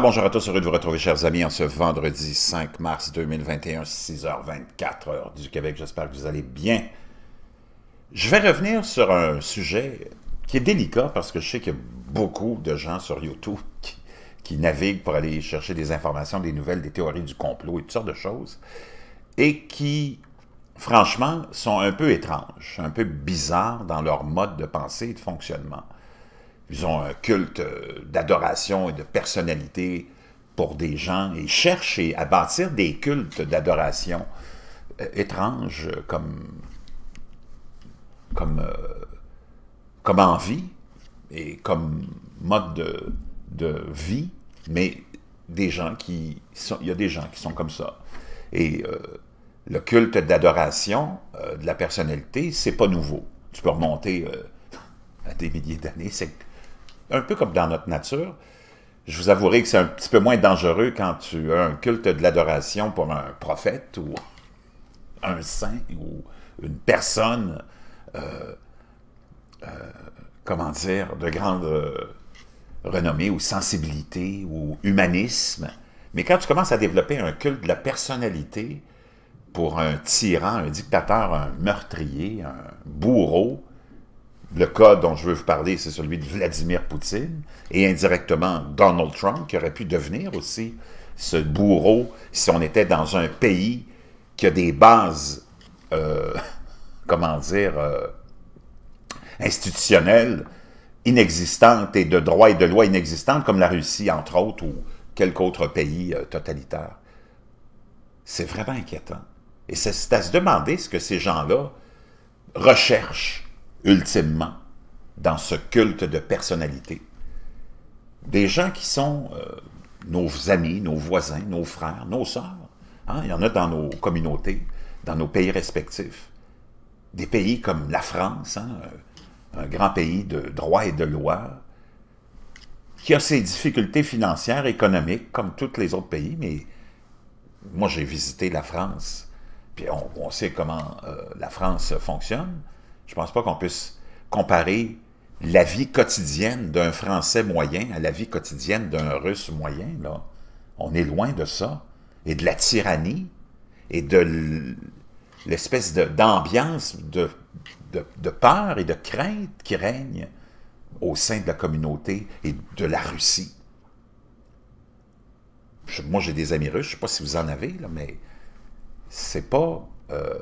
bonjour à tous, heureux de vous retrouver, chers amis, en ce vendredi 5 mars 2021, 6h24, du Québec. J'espère que vous allez bien. Je vais revenir sur un sujet qui est délicat parce que je sais qu'il y a beaucoup de gens sur YouTube qui, naviguent pour aller chercher des informations, des nouvelles, des théories du complot et toutes sortes de choses, et qui, franchement, sont un peu étranges, un peu bizarres dans leur mode de pensée et de fonctionnement. Ils ont un culte euh, d'adoration et de personnalité pour des gens. et cherchent à bâtir des cultes d'adoration euh, étranges comme, comme, euh, comme envie et comme mode de, vie, mais des gens qui il y a des gens qui sont comme ça. Et le culte d'adoration de la personnalité, c'est pas nouveau. Tu peux remonter à des milliers d'années, c'est un peu comme dans notre nature. Je vous avouerai que c'est un petit peu moins dangereux quand tu as un culte de l'adoration pour un prophète ou un saint ou une personne, euh, euh, comment dire, de grande euh, renommée ou sensibilité ou humanisme. Mais quand tu commences à développer un culte de la personnalité pour un tyran, un dictateur, un meurtrier, un bourreau, le cas dont je veux vous parler, c'est celui de Vladimir Poutine et indirectement Donald Trump, qui aurait pu devenir aussi ce bourreau si on était dans un pays qui a des bases, euh, comment dire, euh, institutionnelles inexistantes et de droits et de lois inexistantes, comme la Russie, entre autres, ou quelque autre pays euh, totalitaire. C'est vraiment inquiétant. Et c'est à se demander ce que ces gens-là recherchent ultimement, dans ce culte de personnalité, des gens qui sont euh, nos amis, nos voisins, nos frères, nos sœurs. Hein, il y en a dans nos communautés, dans nos pays respectifs. Des pays comme la France, hein, euh, un grand pays de droit et de loi, qui a ses difficultés financières, économiques, comme tous les autres pays, mais moi j'ai visité la France, puis on, sait comment euh, la France fonctionne. Je ne pense pas qu'on puisse comparer la vie quotidienne d'un Français moyen à la vie quotidienne d'un Russe moyen. Là. On est loin de ça. Et de la tyrannie et de l'espèce d'ambiance de, de, peur et de crainte qui règne au sein de la communauté et de la Russie. moi, j'ai des amis russes, je ne sais pas si vous en avez, là, mais c'est pas... Euh,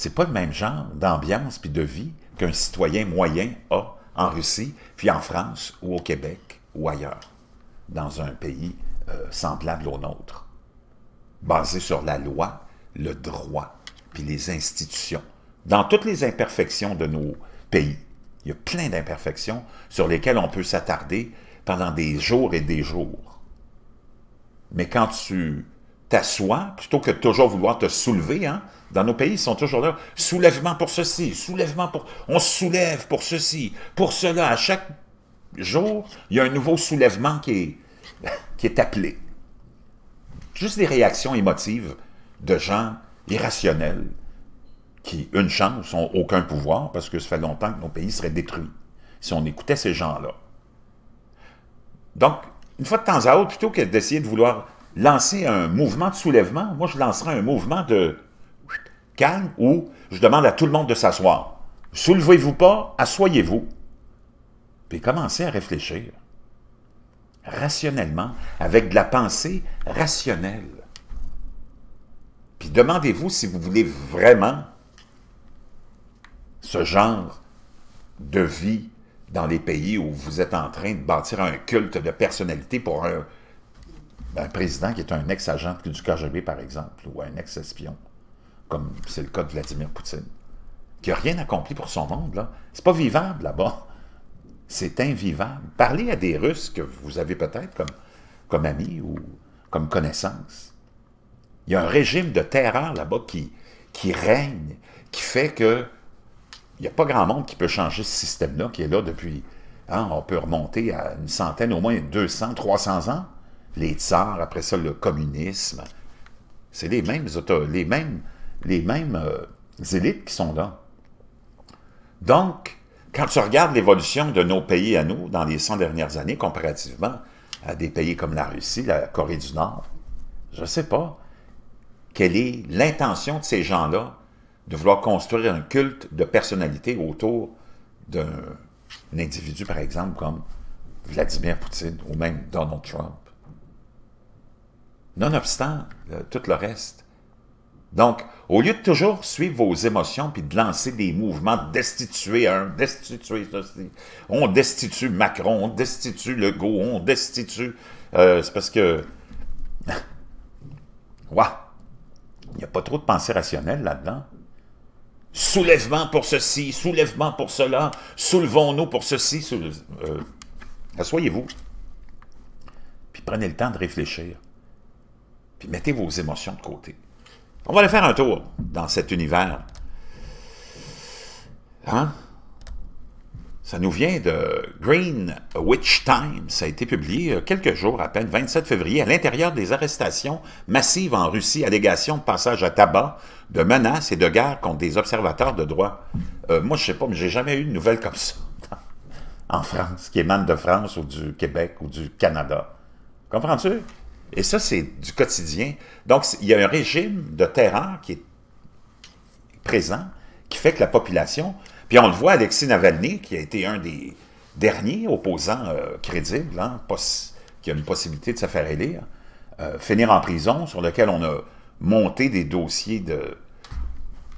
c'est pas le même genre d'ambiance puis de vie qu'un citoyen moyen a en Russie, puis en France ou au Québec ou ailleurs, dans un pays euh, semblable au nôtre, basé sur la loi, le droit, puis les institutions. Dans toutes les imperfections de nos pays, il y a plein d'imperfections sur lesquelles on peut s'attarder pendant des jours et des jours. Mais quand tu t'assois, plutôt que de toujours vouloir te soulever, hein, dans nos pays, ils sont toujours là, soulèvement pour ceci, soulèvement pour... On se soulève pour ceci, pour cela. À chaque jour, il y a un nouveau soulèvement qui est, qui est appelé. Juste des réactions émotives de gens irrationnels qui, une chance, n'ont aucun pouvoir parce que ça fait longtemps que nos pays seraient détruits si on écoutait ces gens-là. Donc, une fois de temps à autre, plutôt que d'essayer de vouloir lancer un mouvement de soulèvement, moi je lancerai un mouvement de calme où je demande à tout le monde de s'asseoir. Soulevez-vous pas, assoyez vous Puis commencez à réfléchir rationnellement, avec de la pensée rationnelle. Puis demandez-vous si vous voulez vraiment ce genre de vie dans les pays où vous êtes en train de bâtir un culte de personnalité pour un, ben, un président qui est un ex-agent du KGB, par exemple, ou un ex-espion, comme c'est le cas de Vladimir Poutine, qui n'a rien accompli pour son monde, c'est pas vivable là-bas. C'est invivable. Parlez à des Russes que vous avez peut-être comme, comme amis ou comme connaissances. Il y a un régime de terreur là-bas qui, qui règne, qui fait que il n'y a pas grand monde qui peut changer ce système-là qui est là depuis, hein, on peut remonter à une centaine, au moins 200, 300 ans les tsars, après ça le communisme. C'est les mêmes les mêmes, les mêmes euh, élites qui sont là. Donc, quand tu regardes l'évolution de nos pays à nous dans les 100 dernières années, comparativement à des pays comme la Russie, la Corée du Nord, je ne sais pas quelle est l'intention de ces gens-là de vouloir construire un culte de personnalité autour d'un individu, par exemple, comme Vladimir Poutine ou même Donald Trump nonobstant euh, tout le reste. Donc, au lieu de toujours suivre vos émotions puis de lancer des mouvements destituer un, destituer ceci, on destitue Macron, on destitue Legault, on destitue... Euh, c'est parce que... quoi Il n'y a pas trop de pensée rationnelle là-dedans. Soulèvement pour ceci, soulèvement pour cela, soulevons-nous pour ceci. Euh, assoyez-vous, puis prenez le temps de réfléchir puis mettez vos émotions de côté. On va aller faire un tour dans cet univers. Hein? Ça nous vient de Green Witch Times. Ça a été publié euh, quelques jours, à peine 27 février, à l'intérieur des arrestations massives en Russie, allégations de passage à tabac, de menaces et de guerre contre des observateurs de droit. Euh, moi, je sais pas, mais j'ai jamais eu de nouvelles comme ça en France, qui émanent de France ou du Québec ou du Canada. Comprends-tu? Et ça, c'est du quotidien. Donc, il y a un régime de terreur qui est présent, qui fait que la population... Puis on le voit, Alexis Navalny, qui a été un des derniers opposants euh, crédibles, hein, qui a une possibilité de se faire élire, euh, finir en prison, sur lequel on a monté des dossiers de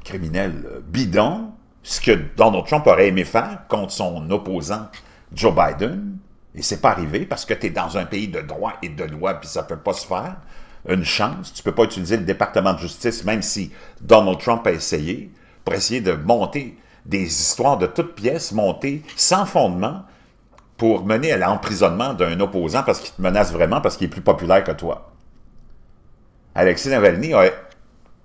criminels euh, bidons, ce que Donald Trump aurait aimé faire contre son opposant Joe Biden, et c'est pas arrivé parce que tu es dans un pays de droit et de loi, puis ça peut pas se faire. Une chance, tu peux pas utiliser le département de justice, même si Donald Trump a essayé, pour essayer de monter des histoires de toutes pièces, monter sans fondement, pour mener à l'emprisonnement d'un opposant parce qu'il te menace vraiment, parce qu'il est plus populaire que toi. Alexis Navalny a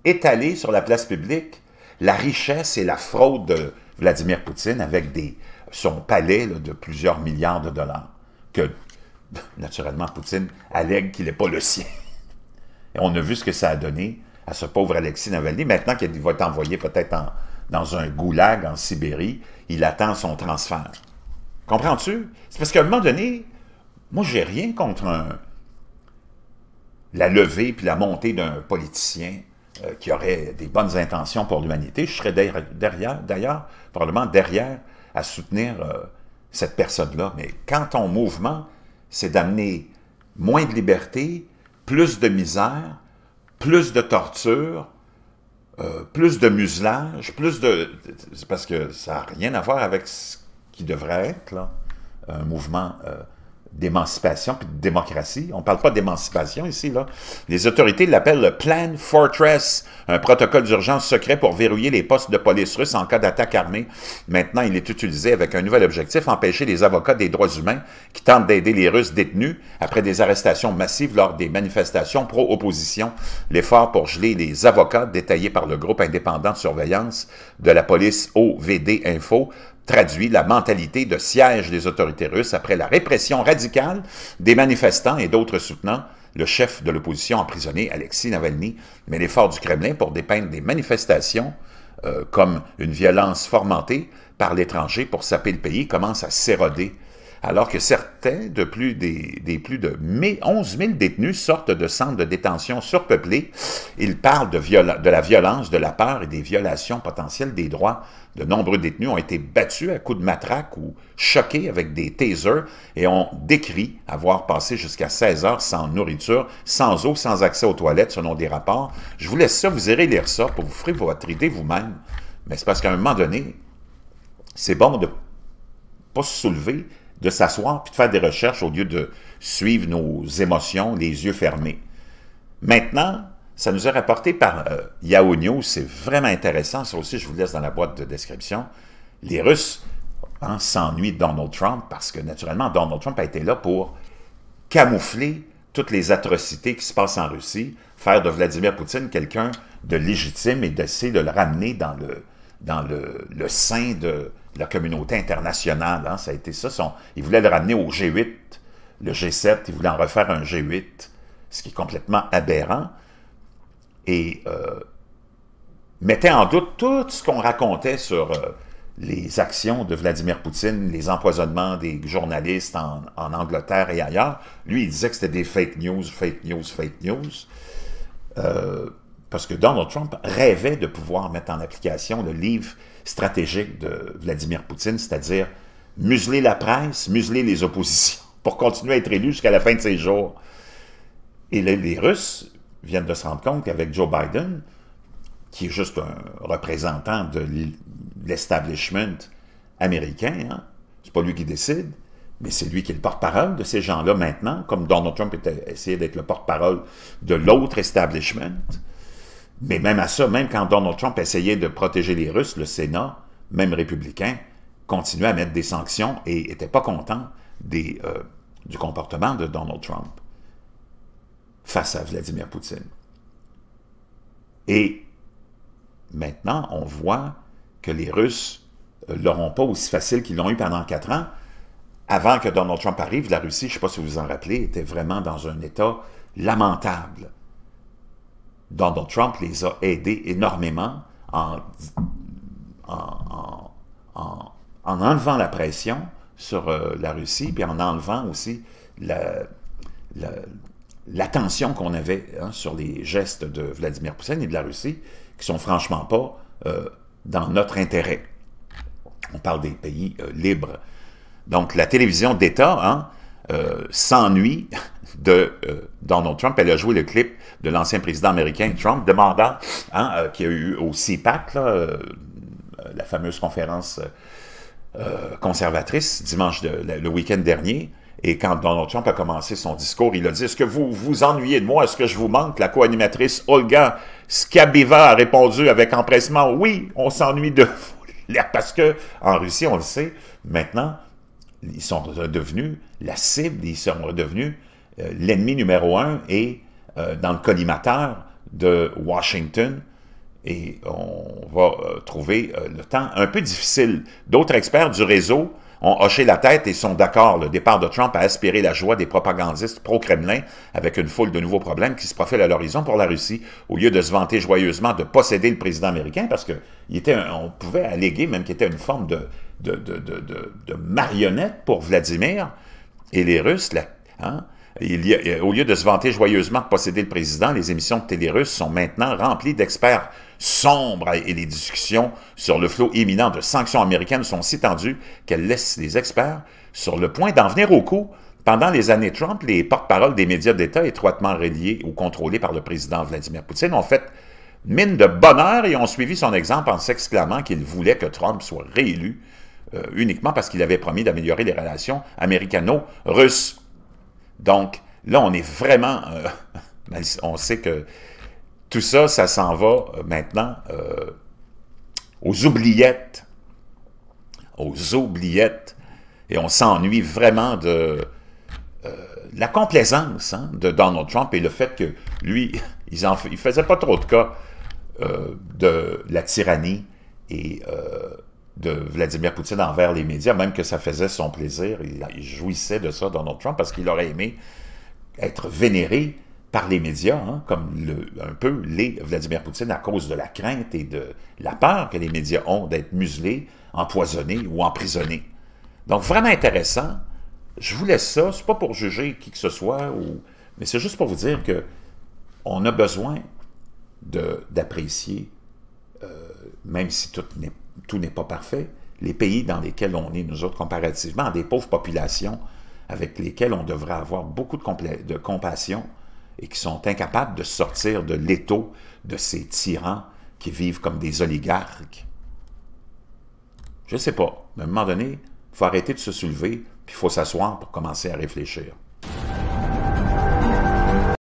étalé sur la place publique la richesse et la fraude de Vladimir Poutine avec des, son palais de plusieurs milliards de dollars que, naturellement, Poutine allègue qu'il n'est pas le sien. Et on a vu ce que ça a donné à ce pauvre Alexis Navalny. Maintenant qu'il va être envoyé peut-être dans un goulag en Sibérie, il attend son transfert. Comprends-tu? C'est parce qu'à un moment donné, moi, j'ai rien contre un, la levée puis la montée d'un politicien euh, qui aurait des bonnes intentions pour l'humanité. Je serais derrière, d'ailleurs, probablement derrière à soutenir euh, cette personne-là. Mais quand ton mouvement, c'est d'amener moins de liberté, plus de misère, plus de torture, euh, plus de muselage, plus de... Parce que ça n'a rien à voir avec ce qui devrait être là, un mouvement euh, d'émancipation puis de démocratie. On ne parle pas d'émancipation ici. là. Les autorités l'appellent le Plan Fortress, un protocole d'urgence secret pour verrouiller les postes de police russes en cas d'attaque armée. Maintenant, il est utilisé avec un nouvel objectif, empêcher les avocats des droits humains qui tentent d'aider les Russes détenus après des arrestations massives lors des manifestations pro-opposition. L'effort pour geler les avocats, détaillé par le groupe indépendant de surveillance de la police OVD Info, traduit la mentalité de siège des autorités russes après la répression radicale des manifestants et d'autres soutenants le chef de l'opposition emprisonné, Alexis Navalny, Mais l'effort du Kremlin pour dépeindre des manifestations euh, comme une violence fomentée par l'étranger pour saper le pays commence à s'éroder alors que certains de plus des, plus de 11 000 détenus sortent de centres de détention surpeuplés. Ils parlent de, la violence, de la peur et des violations potentielles des droits. De nombreux détenus ont été battus à coups de matraque ou choqués avec des tasers et ont décrit avoir passé jusqu'à 16 heures sans nourriture, sans eau, sans accès aux toilettes, selon des rapports. Je vous laisse ça, vous irez lire ça pour vous faire votre idée vous-même. Mais c'est parce qu'à un moment donné, c'est bon de pas se soulever de s'asseoir puis de faire des recherches au lieu de suivre nos émotions les yeux fermés. Maintenant, ça nous est rapporté par euh, News, c'est vraiment intéressant, ça aussi je vous laisse dans la boîte de description. Les Russes hein, s'ennuient de Donald Trump parce que naturellement Donald Trump a été là pour camoufler toutes les atrocités qui se passent en Russie, faire de Vladimir Poutine quelqu'un de légitime et d'essayer de le ramener dans le, dans le sein de, la communauté internationale. Hein, ça a été ça. Ils il voulait le ramener au G8, le G7, il voulait en refaire un G8, ce qui est complètement aberrant. Et euh, mettait en doute tout ce qu'on racontait sur euh, les actions de Vladimir Poutine, les empoisonnements des journalistes en, Angleterre et ailleurs. Lui, il disait que c'était des fake news, fake news, fake news. Euh, parce que Donald Trump rêvait de pouvoir mettre en application le livre stratégique de Vladimir Poutine, c'est-à-dire museler la presse, museler les oppositions pour continuer à être élu jusqu'à la fin de ses jours. Et les, Russes viennent de se rendre compte qu'avec Joe Biden, qui est juste un représentant de l'establishment américain, hein, c'est pas lui qui décide, mais c'est lui qui est le porte-parole de ces gens-là maintenant, comme Donald Trump essayé d'être le porte-parole de l'autre establishment. Mais même à ça, même quand Donald Trump essayait de protéger les Russes, le Sénat, même républicain, continuait à mettre des sanctions et n'était pas content euh, du comportement de Donald Trump face à Vladimir Poutine. Et maintenant, on voit que les Russes ne euh, l'auront pas aussi facile qu'ils l'ont eu pendant quatre ans. Avant que Donald Trump arrive, la Russie, je ne sais pas si vous vous en rappelez, était vraiment dans un état lamentable. Donald Trump les a aidés énormément en, en, en, en enlevant la pression sur euh, la Russie, puis en enlevant aussi l'attention la, qu'on avait hein, sur les gestes de Vladimir Poutine et de la Russie, qui sont franchement pas euh, dans notre intérêt. On parle des pays euh, libres. Donc la télévision d'État, hein, euh, s'ennuie de euh, Donald Trump. Elle a joué le clip de l'ancien président américain Trump, demandant, hein, euh, qui a eu au CIPAC, la fameuse conférence conservatrice, dimanche, le, week-end dernier, et quand Donald Trump a commencé son discours, il a dit « Est-ce que vous vous ennuyez de moi? Est-ce que je vous manque? » La co-animatrice Olga Skabiva a répondu avec empressement « Oui, on s'ennuie de vous. » Parce que en Russie, on le sait, maintenant, ils sont redevenus la cible, ils sont redevenus euh, l'ennemi numéro un et euh, dans le collimateur de Washington. Et on va euh, trouver le temps un peu difficile. D'autres experts du réseau ont hoché la tête et sont d'accord. Le départ de Trump a aspiré la joie des propagandistes pro-Kremlin avec une foule de nouveaux problèmes qui se profilent à l'horizon pour la Russie, au lieu de se vanter joyeusement de posséder le président américain, parce que était pouvait alléguer même qu'il était une forme de de, de, marionnettes pour Vladimir et les Russes. Là, hein, Il y au lieu de se vanter joyeusement de posséder le président, les émissions de télé russes sont maintenant remplies d'experts sombres et les discussions sur le flot imminent de sanctions américaines sont si tendues qu'elles laissent les experts sur le point d'en venir au coup. Pendant les années Trump, les porte-paroles des médias d'État étroitement reliés ou contrôlés par le président Vladimir Poutine ont fait mine de bonheur et ont suivi son exemple en s'exclamant qu'ils voulaient que Trump soit réélu euh, uniquement parce qu'il avait promis d'améliorer les relations américano-russes. Donc, là, on est vraiment... Euh, on sait que tout ça, ça s'en va euh, maintenant aux oubliettes. Aux oubliettes. Et on s'ennuie vraiment de la complaisance hein, de Donald Trump et le fait que lui, il ne faisait pas trop de cas de la tyrannie et de Vladimir Poutine envers les médias, même que ça faisait son plaisir. Il, jouissait de ça, Donald Trump, parce qu'il aurait aimé être vénéré par les médias, hein, comme un peu les Vladimir Poutine, à cause de la crainte et de la peur que les médias ont d'être muselés, empoisonnés ou emprisonnés. Donc, vraiment intéressant. Je vous laisse ça. C'est pas pour juger qui que ce soit, ou... mais c'est juste pour vous dire que on a besoin d'apprécier, euh, même si tout n'est pas tout n'est pas parfait. Les pays dans lesquels on est, nous autres, comparativement, des pauvres populations avec lesquelles on devrait avoir beaucoup de, de compassion et qui sont incapables de sortir de l'étau de ces tyrans qui vivent comme des oligarques. Je ne sais pas. À un moment donné, il faut arrêter de se soulever, puis il faut s'asseoir pour commencer à réfléchir.